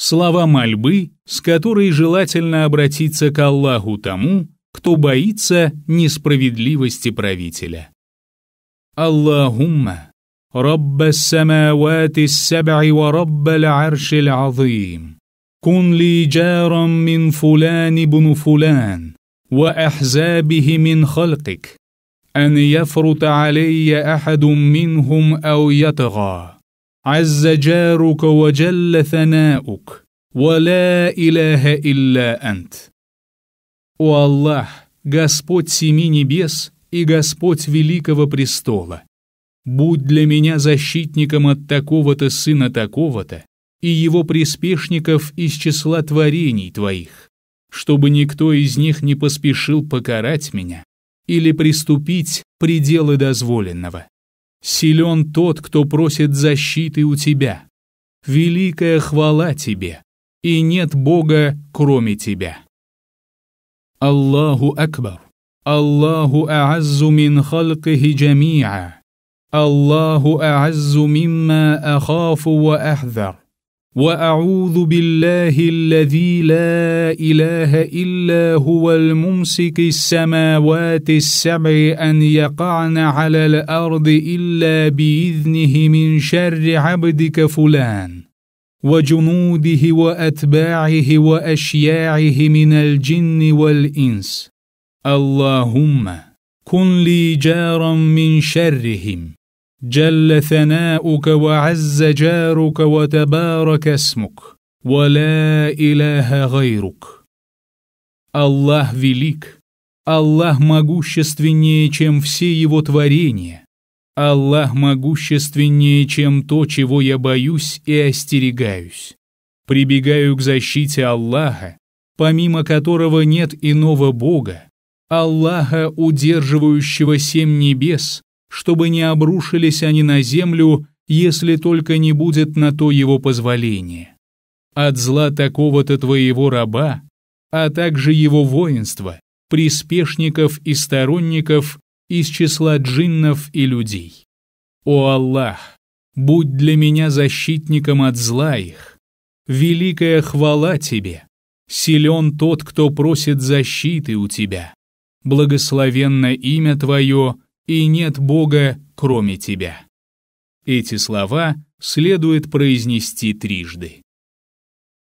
слова мольбы, с которой желательно обратиться к Аллаху тому, кто боится несправедливости правителя. Аллахумма, رب السماوات السبع ورب العرش العظيم كن لي جارا من فلان بن فلان وأحزابه من خلقك أن يفرط علي أحد منهم أو يطغى عز جارك وجل ثناؤك ولا إله إلا أنت О Аллах, Господь семи небес и Господь великого престола, будь для меня защитником от такого-то сына такого-то и его приспешников из числа творений твоих, чтобы никто из них не поспешил покарать меня или приступить пределы дозволенного. Силен тот, кто просит защиты у тебя. Великая хвала тебе, и нет Бога, кроме тебя. Аллаху Акбар. Аллаху Ааззу мин халкихи джами'а. Аллаху Ааззу мимма ахафу ва ахзар. واعوذ بالله الذي لا اله الا هو الممسك السماوات السبع ان يقعن على الارض الا باذنه من شر عبدك فلان وجنوده واتباعه واشياعه من الجن والانس اللهم كن لي جارا من شرهم جل ثناؤك وعز جارك وتبارك اسمك ولا إله غيرك Аллах велик, Аллах могущественнее, чем все его творения. Аллах могущественнее, чем то, чего я боюсь и остерегаюсь. Прибегаю к защите Аллаха, помимо которого нет иного Бога, Аллаха, удерживающего семь небес, чтобы не обрушились они на землю, если только не будет на то его позволения. От зла такого-то твоего раба, а также его воинства, приспешников и сторонников из числа джиннов и людей. О Аллах, будь для меня защитником от зла их. Великая хвала тебе. Силен тот, кто просит защиты у тебя. Благословенно имя твое — и нет Бога, кроме тебя». Эти слова следует произнести трижды.